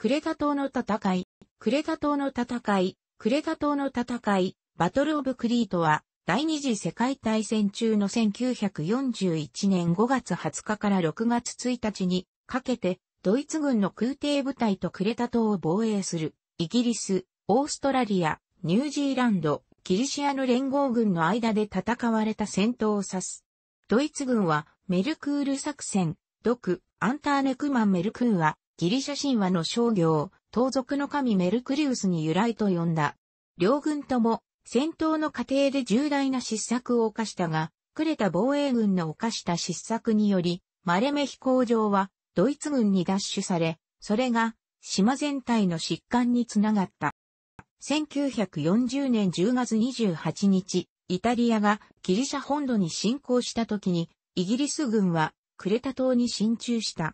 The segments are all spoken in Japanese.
クレタ島の戦い、クレタ島の戦い、クレタ島の戦い、バトルオブクリートは、第二次世界大戦中の1941年5月20日から6月1日にかけて、ドイツ軍の空挺部隊とクレタ島を防衛する、イギリス、オーストラリア、ニュージーランド、キリシアの連合軍の間で戦われた戦闘を指す。ドイツ軍は、メルクール作戦、ドク、アンターネクマン・メルクーア、ギリシャ神話の商業、盗賊の神メルクリウスに由来と呼んだ。両軍とも戦闘の過程で重大な失策を犯したが、クレタ防衛軍の犯した失策により、マレメ飛行場はドイツ軍に奪取され、それが島全体の疾患につながった。1940年10月28日、イタリアがギリシャ本土に侵攻した時に、イギリス軍はクレタ島に進駐した。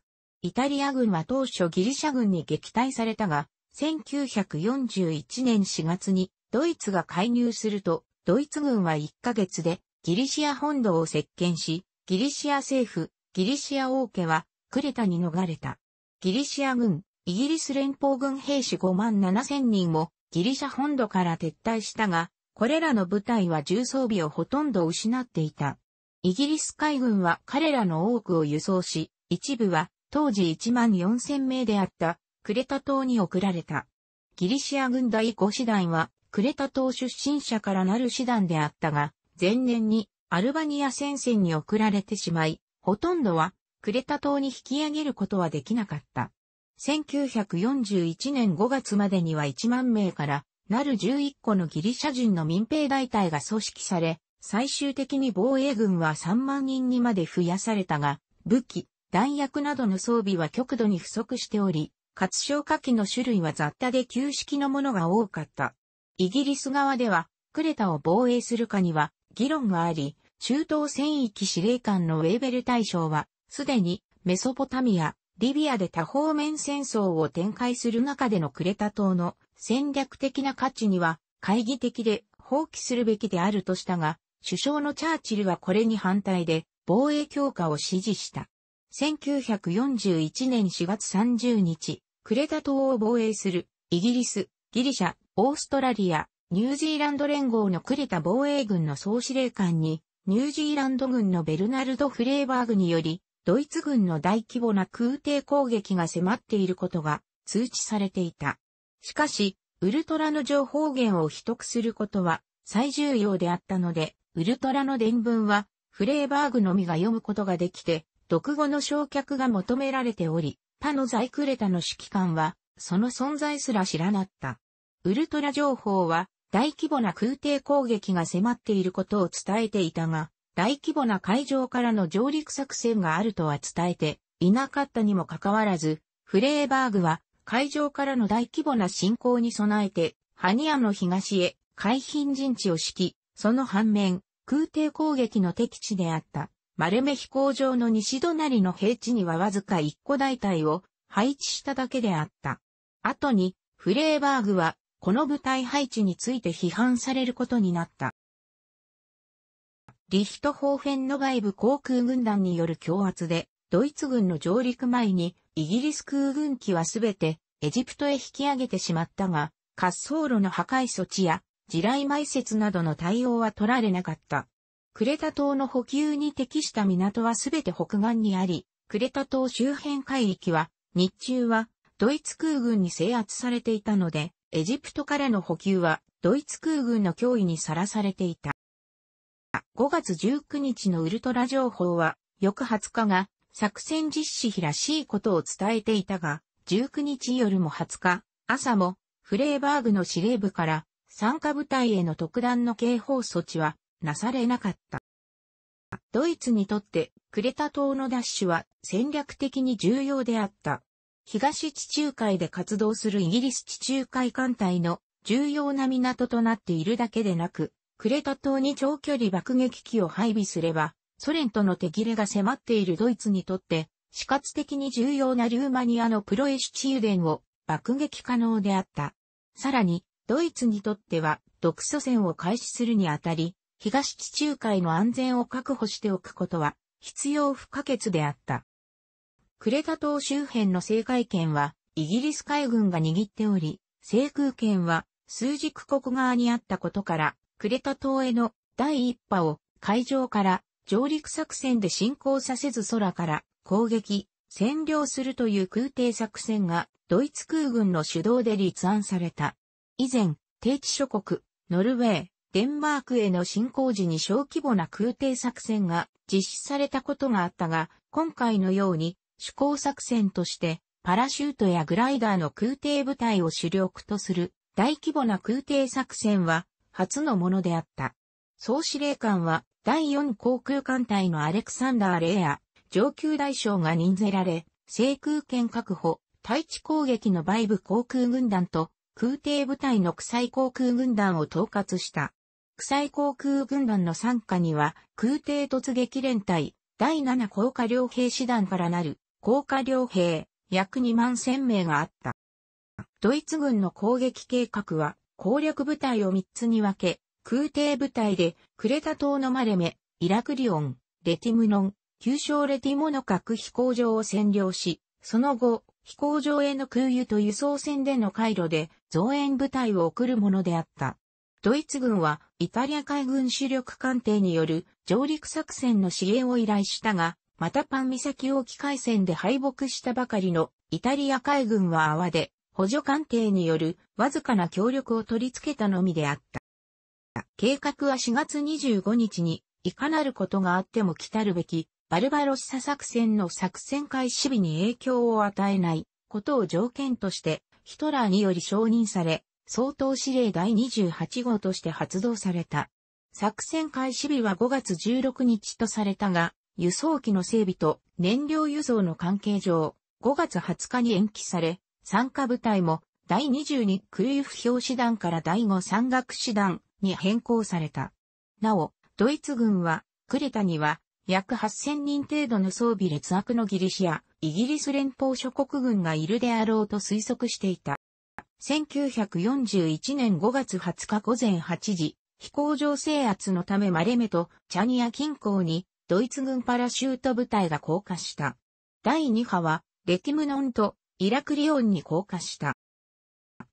イタリア軍は当初ギリシャ軍に撃退されたが、1941年4月にドイツが介入すると、ドイツ軍は1ヶ月でギリシア本土を接見し、ギリシア政府、ギリシア王家はクレタに逃れた。ギリシア軍、イギリス連邦軍兵士5万7千人もギリシャ本土から撤退したが、これらの部隊は重装備をほとんど失っていた。イギリス海軍は彼らの多くを輸送し、一部は当時1万4000名であったクレタ島に送られた。ギリシア軍第5師団はクレタ島出身者からなる師団であったが、前年にアルバニア戦線に送られてしまい、ほとんどはクレタ島に引き上げることはできなかった。1941年5月までには1万名からなる11個のギリシャ人の民兵大隊が組織され、最終的に防衛軍は3万人にまで増やされたが、武器、弾薬などの装備は極度に不足しており、活消火器の種類は雑多で旧式のものが多かった。イギリス側では、クレタを防衛するかには議論があり、中東戦域司令官のウェーベル大将は、すでにメソポタミア、リビアで多方面戦争を展開する中でのクレタ島の戦略的な価値には、懐疑的で放棄するべきであるとしたが、首相のチャーチルはこれに反対で、防衛強化を支持した。1941年4月30日、クレタ島を防衛する、イギリス、ギリシャ、オーストラリア、ニュージーランド連合のクレタ防衛軍の総司令官に、ニュージーランド軍のベルナルド・フレーバーグにより、ドイツ軍の大規模な空挺攻撃が迫っていることが通知されていた。しかし、ウルトラの情報源を秘匿することは最重要であったので、ウルトラの伝文はフレーバーグのみが読むことができて、独語の焼却が求められており、他のザイクレタの指揮官は、その存在すら知らなった。ウルトラ情報は、大規模な空挺攻撃が迫っていることを伝えていたが、大規模な海上からの上陸作戦があるとは伝えていなかったにもかかわらず、フレーバーグは海上からの大規模な侵攻に備えて、ハニアの東へ海浜陣地を敷き、その反面、空挺攻撃の敵地であった丸目飛行場の西隣の平地にはわずか1個大隊を配置しただけであった。後に、フレーバーグは、この部隊配置について批判されることになった。リヒトホーフェンの外部航空軍団による強圧で、ドイツ軍の上陸前に、イギリス空軍機はすべてエジプトへ引き上げてしまったが、滑走路の破壊措置や地雷埋設などの対応は取られなかった。クレタ島の補給に適した港はすべて北岸にあり、クレタ島周辺海域は、日中はドイツ空軍に制圧されていたので、エジプトからの補給はドイツ空軍の脅威にさらされていた。5月19日のウルトラ情報は、翌20日が作戦実施らしいことを伝えていたが、19日夜も20日、朝もフレーバーグの司令部から参加部隊への特段の警報措置はなされなかった。ドイツにとってクレタ島のダッシュは戦略的に重要であった。東地中海で活動するイギリス地中海艦隊の重要な港となっているだけでなく、クレタ島に長距離爆撃機を配備すれば、ソ連との手切れが迫っているドイツにとって、死活的に重要なルーマニアのプロエシチューデンを爆撃可能であった。さらに、ドイツにとっては、独ソ戦を開始するにあたり、東地中海の安全を確保しておくことは必要不可欠であった。クレタ島周辺の制海権はイギリス海軍が握っており、制空権は数軸国側にあったことから、クレタ島への第一波を海上から上陸作戦で進行させず空から攻撃、占領するという空挺作戦がドイツ空軍の主導で立案された。以前、低地諸国、ノルウェー、デンマークへの侵攻時に小規模な空挺作戦が実施されたことがあったが、今回のように主攻作戦としてパラシュートやグライダーの空挺部隊を主力とする大規模な空挺作戦は初のものであった。総司令官は第4航空艦隊のアレクサンダー・レア、上級大将が任ぜられ、制空権確保、対地攻撃のバイブ航空軍団と空挺部隊の国際航空軍団を統括した。国際航空軍団の参加には、空挺突撃連隊、第7降下両兵師団からなる、降下両兵、約2万千名があった。ドイツ軍の攻撃計画は、攻略部隊を3つに分け、空挺部隊で、クレタ島のマレメ、イラクリオン、レティムノン、旧称レティモの各飛行場を占領し、その後、飛行場への空輸と輸送船での回路で、増援部隊を送るものであった。ドイツ軍はイタリア海軍主力艦艇による上陸作戦の支援を依頼したが、またパン岬沖海戦で敗北したばかりのイタリア海軍は泡で補助艦艇によるわずかな協力を取り付けたのみであった。計画は4月25日にいかなることがあっても来たるべきバルバロッサ作戦の作戦開始日に影響を与えないことを条件としてヒトラーにより承認され、総統指令第28号として発動された。作戦開始日は5月16日とされたが、輸送機の整備と燃料輸送の関係上、5月20日に延期され、参加部隊も第22クルーフ表師団から第5山岳師団に変更された。なお、ドイツ軍は、クレタには約8000人程度の装備劣悪のギリシア、イギリス連邦諸国軍がいるであろうと推測していた。1941年5月20日午前8時、飛行場制圧のためマレメとチャニア近郊にドイツ軍パラシュート部隊が降下した。第2波はレキムノンとイラクリオンに降下した。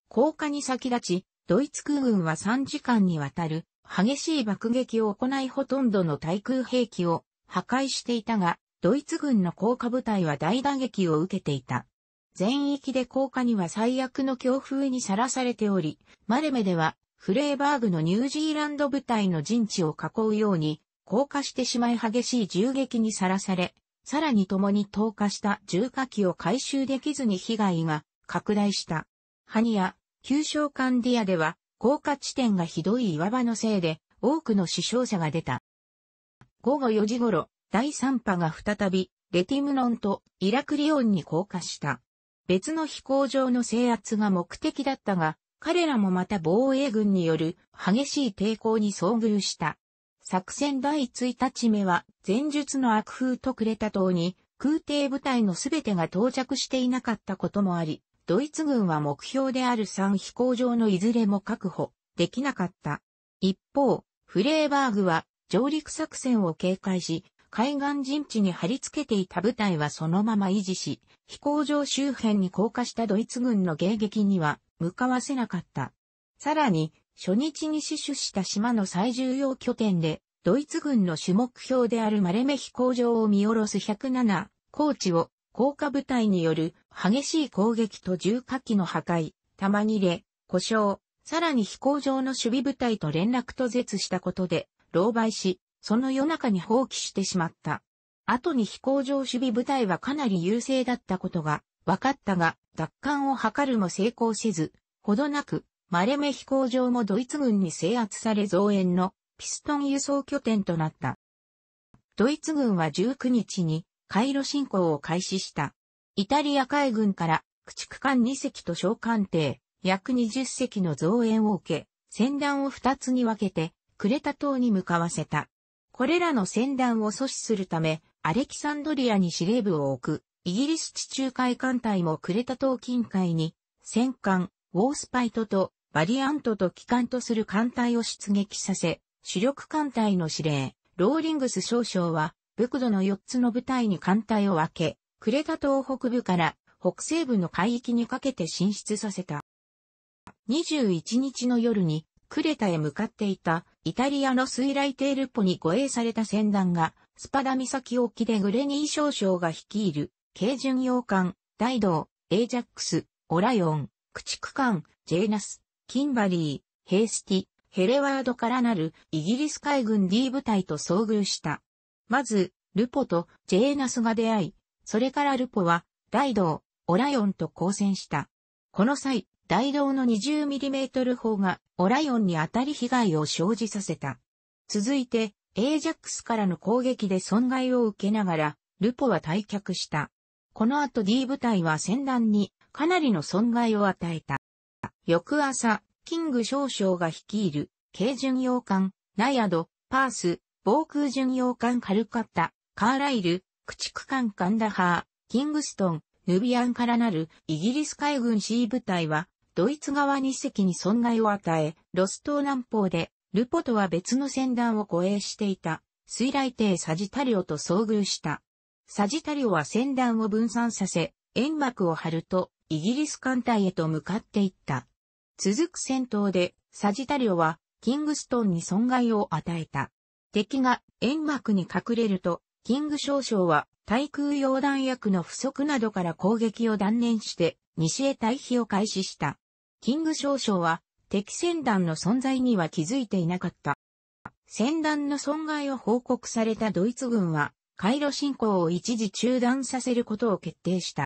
降下に先立ち、ドイツ空軍は3時間にわたる激しい爆撃を行いほとんどの対空兵器を破壊していたが、ドイツ軍の降下部隊は大打撃を受けていた。全域で降下には最悪の強風にさらされており、マレメではフレーバーグのニュージーランド部隊の陣地を囲うように降下してしまい激しい銃撃にさらされ、さらに共に投下した重火器を回収できずに被害が拡大した。ハニア、旧商館ディアでは降下地点がひどい岩場のせいで多くの死傷者が出た。午後4時頃、第3波が再びレティムノンとイラクリオンに降下した。別の飛行場の制圧が目的だったが、彼らもまた防衛軍による激しい抵抗に遭遇した。作戦第1日目は前述の悪風とクレタ島に空挺部隊のすべてが到着していなかったこともあり、ドイツ軍は目標である3飛行場のいずれも確保できなかった。一方、フレーバーグは上陸作戦を警戒し、海岸陣地に貼り付けていた部隊はそのまま維持し、飛行場周辺に降下したドイツ軍の迎撃には向かわせなかった。さらに、初日に死守した島の最重要拠点で、ドイツ軍の主目標であるマレメ飛行場を見下ろす107、高地を、降下部隊による激しい攻撃と重火器の破壊、玉切れ、故障、さらに飛行場の守備部隊と連絡途絶したことで、狼狽し、その夜中に放棄してしまった。後に飛行場守備部隊はかなり優勢だったことが分かったが、奪還を図るも成功せず、ほどなく、マレメ飛行場もドイツ軍に制圧され増援のピストン輸送拠点となった。ドイツ軍は19日にカイロ侵攻を開始した。イタリア海軍から駆逐艦2隻と小艦艇約20隻の増援を受け、戦団を2つに分けてクレタ島に向かわせた。これらの戦団を阻止するため、アレキサンドリアに司令部を置く、イギリス地中海艦隊もクレタ島近海に、戦艦、ウォースパイトとバリアントと機関とする艦隊を出撃させ、主力艦隊の司令、ローリングス少将は、ブクドの4つの部隊に艦隊を分け、クレタ島北部から北西部の海域にかけて進出させた。21日の夜にクレタへ向かっていたイタリアの水雷艇ルポに護衛された船団が、スパダ岬沖でグレニー少将が率いる、軽巡洋艦、ダイドウ、エージャックス、オライオン、駆逐艦、ジェーナス、キンバリー、ヘースティ、ヘレワードからなるイギリス海軍 D 部隊と遭遇した。まず、ルポとジェーナスが出会い、それからルポは、ダイドウ、オライオンと交戦した。この際、大道の 20mm 砲がオライオンに当たり被害を生じさせた。続いて、エージャックスからの攻撃で損害を受けながら、ルポは退却した。この後 D 部隊は戦乱にかなりの損害を与えた。翌朝、キング少将が率いる、軽巡洋艦、ナヤド、パース、防空巡洋艦カルカッタ、カーライル、駆逐艦カンダハー、キングストン、ヌビアンからなるイギリス海軍 C 部隊はドイツ側2隻に損害を与え、ロスー南方で、ルポとは別の船団を護衛していた、水雷艇サジタリオと遭遇した。サジタリオは船団を分散させ、煙幕を張ると、イギリス艦隊へと向かっていった。続く戦闘で、サジタリオは、キングストンに損害を与えた。敵が煙幕に隠れると、キング少将は、対空溶弾薬の不足などから攻撃を断念して、西へ退避を開始した。キング少将は敵船団の存在には気づいていなかった。船団の損害を報告されたドイツ軍は、回路進行を一時中断させることを決定した。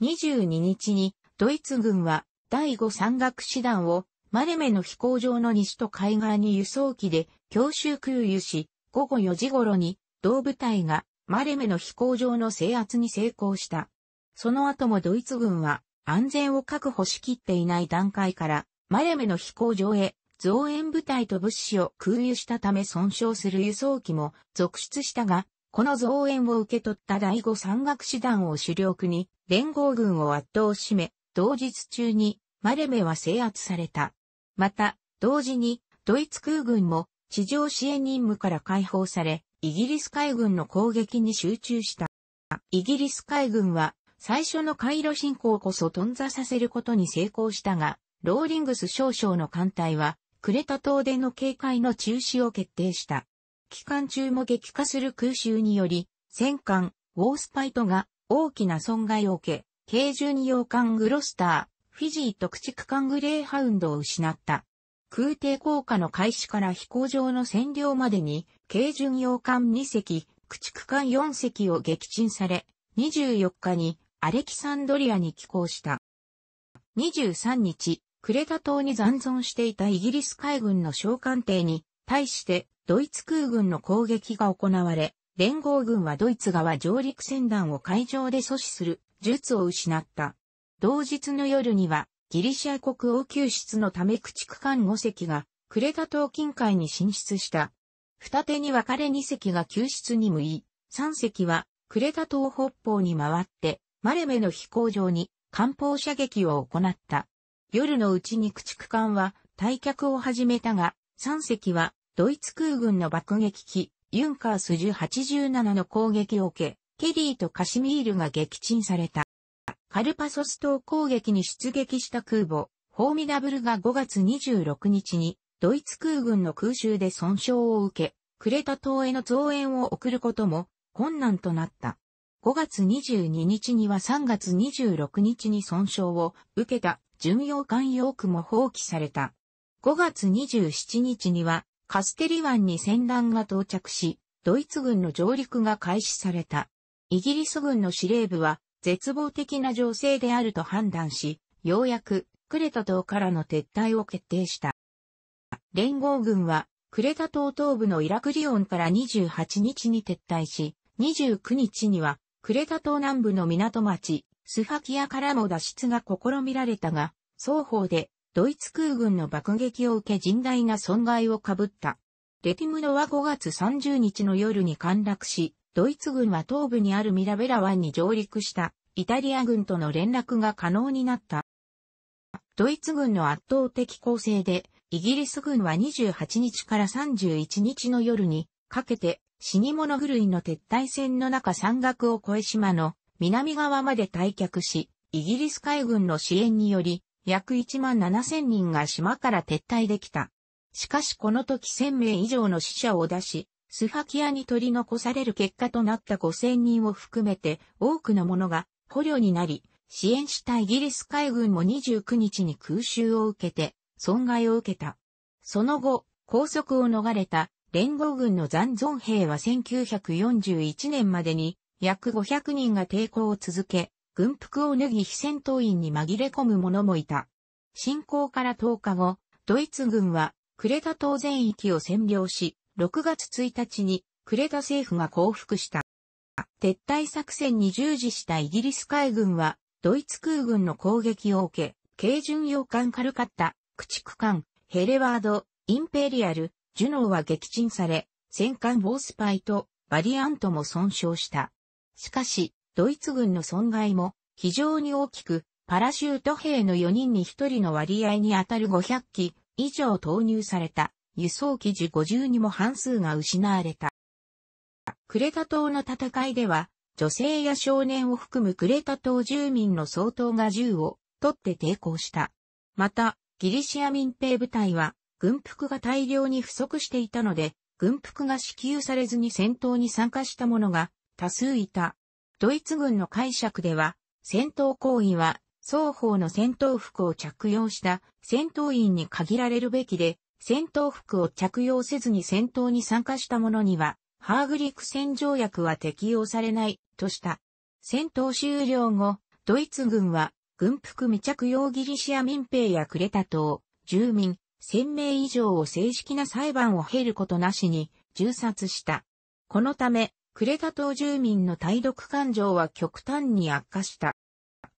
22日に、ドイツ軍は第5山岳師団をマレメの飛行場の西と海岸に輸送機で強襲空輸し、午後4時頃に同部隊がマレメの飛行場の制圧に成功した。その後もドイツ軍は安全を確保しきっていない段階から、マレメの飛行場へ増援部隊と物資を空輸したため損傷する輸送機も続出したが、この増援を受け取った第五山岳師団を主力に連合軍を圧倒しめ、同日中にマレメは制圧された。また、同時にドイツ空軍も地上支援任務から解放され、イギリス海軍の攻撃に集中した。イギリス海軍は最初の回路進行こそ頓挫させることに成功したが、ローリングス少将の艦隊は、クレタ島での警戒の中止を決定した。期間中も激化する空襲により、戦艦、ウォースパイトが大きな損害を受け、軽巡洋艦グロスター、フィジーと駆逐艦グレーハウンドを失った。空挺降下の開始から飛行場の占領までに、軽巡洋艦2隻、駆逐艦4隻を撃沈され、24日にアレキサンドリアに寄港した。23日、クレタ島に残存していたイギリス海軍の小艦艇に対してドイツ空軍の攻撃が行われ、連合軍はドイツ側上陸船団を海上で阻止する術を失った。同日の夜にはギリシア国王救出のため駆逐艦5隻がクレタ島近海に進出した。二手に分かれ2隻が救出に向い、3隻はクレタ島北方に回ってマレメの飛行場に艦砲射撃を行った。夜のうちに駆逐艦は退却を始めたが、3隻はドイツ空軍の爆撃機、ユンカース1087の攻撃を受け、ケリーとカシミールが撃沈された。カルパソス島攻撃に出撃した空母、フォーミダブルが5月26日に、ドイツ空軍の空襲で損傷を受け、クレタ島への増援を送ることも困難となった。5月22日には3月26日に損傷を受けた巡洋艦ヨークも放棄された。5月27日にはカステリ湾に戦乱が到着し、ドイツ軍の上陸が開始された。イギリス軍の司令部は絶望的な情勢であると判断し、ようやくクレタ島からの撤退を決定した。連合軍はクレタ島東部のイラクリオンから28日に撤退し、29日にはクレタ島南部の港町、スファキアからも脱出が試みられたが、双方でドイツ空軍の爆撃を受け甚大な損害をかぶった。レティムロは5月30日の夜に陥落し、ドイツ軍は東部にあるミラベラ湾に上陸したイタリア軍との連絡が可能になった。ドイツ軍の圧倒的攻勢で、イギリス軍は28日から31日の夜にかけて死に物狂いの撤退戦の中山岳を越え島の南側まで退却し、イギリス海軍の支援により、約1万7千人が島から撤退できた。しかしこの時1000名以上の死者を出し、スファキアに取り残される結果となった5千人を含めて多くの者が捕虜になり、支援したイギリス海軍も29日に空襲を受けて損害を受けた。その後、拘束を逃れた連合軍の残存兵は1941年までに約500人が抵抗を続け、軍服を脱ぎ非戦闘員に紛れ込む者もいた。侵攻から10日後、ドイツ軍はクレタ島全域を占領し、6月1日にクレタ政府が降伏した。撤退作戦に従事したイギリス海軍は、ドイツ空軍の攻撃を受け、軽巡洋艦カルカッタ、駆逐艦、ヘレワード、インペリアル、ジュノーは撃沈され、戦艦ボースパイとバリアントも損傷した。しかし、ドイツ軍の損害も非常に大きく、パラシュート兵の4人に1人の割合に当たる500機以上投入された輸送機銃50にも半数が失われた。クレタ島の戦いでは、女性や少年を含むクレタ島住民の総統が銃を取って抵抗した。また、ギリシア民兵部隊は軍服が大量に不足していたので、軍服が支給されずに戦闘に参加した者が多数いた。ドイツ軍の解釈では、戦闘行為は双方の戦闘服を着用した戦闘員に限られるべきで、戦闘服を着用せずに戦闘に参加した者には、ハーグリク戦条約は適用されないとした。戦闘終了後、ドイツ軍は軍服未着用ギリシア民兵やクレタ島、住民、1000名以上を正式な裁判を経ることなしに銃殺した。このため、クレタ島住民の対独感情は極端に悪化した。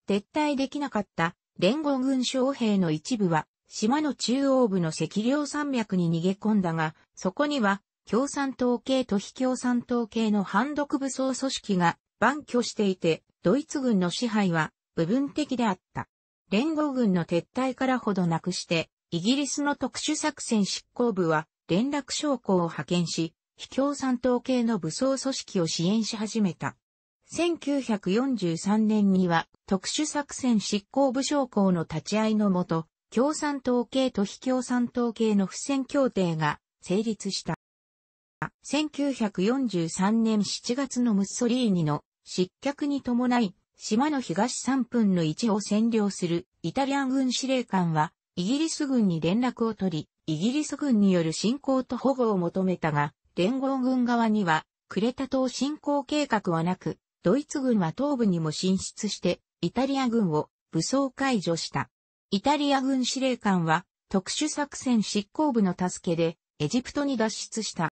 撤退できなかった連合軍将兵の一部は、島の中央部の赤稜山脈に逃げ込んだが、そこには共産党系と非共産党系の反独武装組織が万居していて、ドイツ軍の支配は部分的であった。連合軍の撤退からほどなくして、イギリスの特殊作戦執行部は連絡将校を派遣し、非共産党系の武装組織を支援し始めた。1943年には特殊作戦執行部将校の立ち会いのもと、共産党系と非共産党系の不戦協定が成立した。1943年7月のムッソリーニの失脚に伴い、島の東3分の1を占領するイタリアン軍司令官はイギリス軍に連絡を取り、イギリス軍による侵攻と保護を求めたが、連合軍側には、クレタ島侵攻計画はなく、ドイツ軍は東部にも進出して、イタリア軍を武装解除した。イタリア軍司令官は、特殊作戦執行部の助けで、エジプトに脱出した。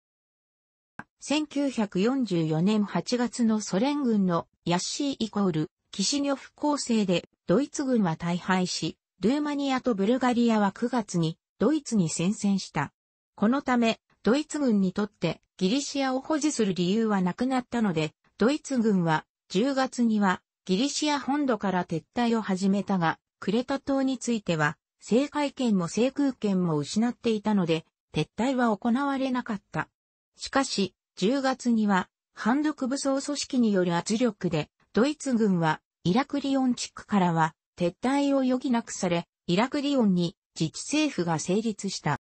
1944年8月のソ連軍のヤッシーイコール、キシニョフ構成で、ドイツ軍は大敗し、ルーマニアとブルガリアは9月にドイツに宣戦した。このため、ドイツ軍にとってギリシアを保持する理由はなくなったので、ドイツ軍は10月にはギリシア本土から撤退を始めたが、クレタ島については、制海権も制空権も失っていたので、撤退は行われなかった。しかし、10月には、反独武装組織による圧力で、ドイツ軍は、イラクリオン地区からは、撤退を余儀なくされ、イラクリオンに自治政府が成立した。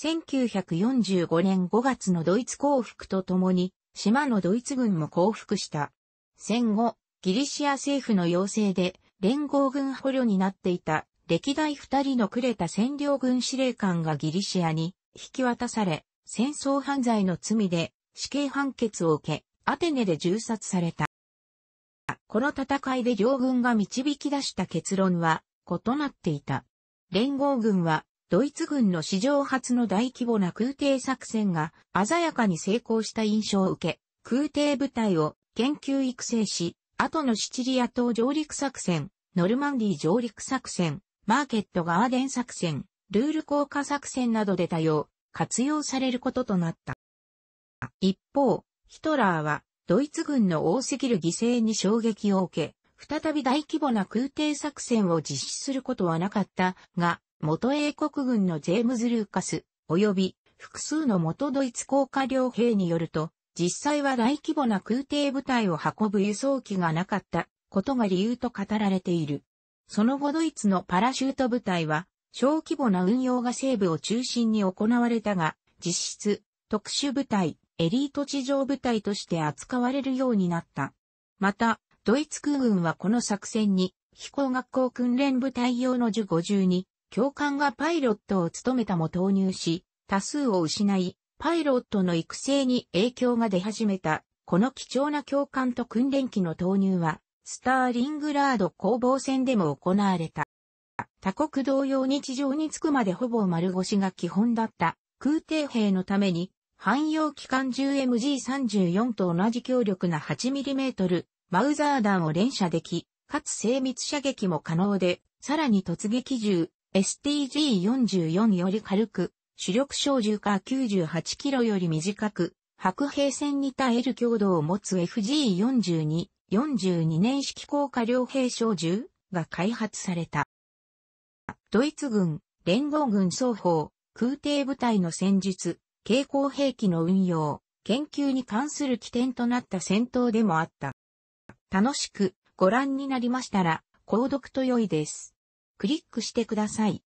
1945年5月のドイツ降伏とともに、島のドイツ軍も降伏した。戦後、ギリシア政府の要請で、連合軍捕虜になっていた歴代二人のくれた占領軍司令官がギリシアに引き渡され、戦争犯罪の罪で死刑判決を受け、アテネで銃殺された。この戦いで両軍が導き出した結論は異なっていた。連合軍はドイツ軍の史上初の大規模な空挺作戦が鮮やかに成功した印象を受け、空挺部隊を研究育成し、後のシチリア島上陸作戦、ノルマンディ上陸作戦、マーケットガーデン作戦、ルール効果作戦などで多様、活用されることとなった。一方、ヒトラーはドイツ軍の多すぎる犠牲に衝撃を受け、再び大規模な空挺作戦を実施することはなかったが、元英国軍のジェームズ・ルーカス、及び複数の元ドイツ高下両兵によると、実際は大規模な空挺部隊を運ぶ輸送機がなかったことが理由と語られている。その後ドイツのパラシュート部隊は、小規模な運用が西部を中心に行われたが、実質、特殊部隊、エリート地上部隊として扱われるようになった。また、ドイツ空軍はこの作戦に、飛行学校訓練部隊用の1ュ52、教官がパイロットを務めたも投入し、多数を失い、パイロットの育成に影響が出始めた。この貴重な教官と訓練機の投入は、スターリングラード攻防戦でも行われた。他国同様に地上に着くまでほぼ丸腰が基本だった空挺兵のために汎用機関銃 MG34 と同じ強力な 8mm マウザー弾を連射でき、かつ精密射撃も可能で、さらに突撃銃 STG44 より軽く、主力小銃か98キロより短く、白兵戦に耐える強度を持つ FG42、42年式効果両兵小銃が開発された。ドイツ軍、連合軍双方、空挺部隊の戦術、携行兵器の運用、研究に関する起点となった戦闘でもあった。楽しくご覧になりましたら、購読と良いです。クリックしてください。